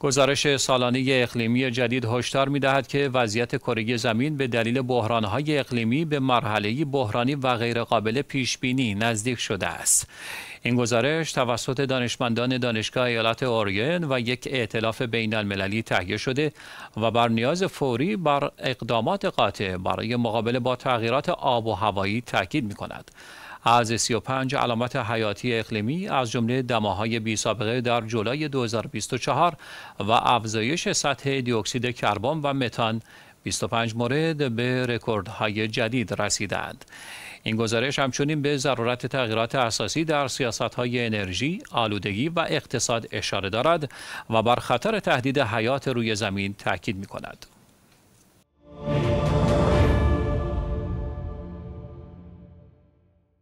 گزارش سالانه اقلیمی جدید هشدار می‌دهد که وضعیت کره زمین به دلیل بحران‌های اقلیمی به مرحله بحرانی و غیرقابل پیش‌بینی نزدیک شده است. این گزارش توسط دانشمندان دانشگاه ایالت اورین و یک ائتلاف بین‌المللی تهیه شده و بر نیاز فوری بر اقدامات قاطع برای مقابله با تغییرات آب و هوایی تاکید می‌کند. از 35 علامت حیاتی اقلیمی از جمله دماهای بی در جولای 2024 و افزایش سطح دیوکسید کربن و متان 25 مورد به رکوردهای جدید رسیدند. این گزارش همچنین به ضرورت تغییرات اساسی در سیاستهای انرژی، آلودگی و اقتصاد اشاره دارد و بر خطر تهدید حیات روی زمین تاکید می کند.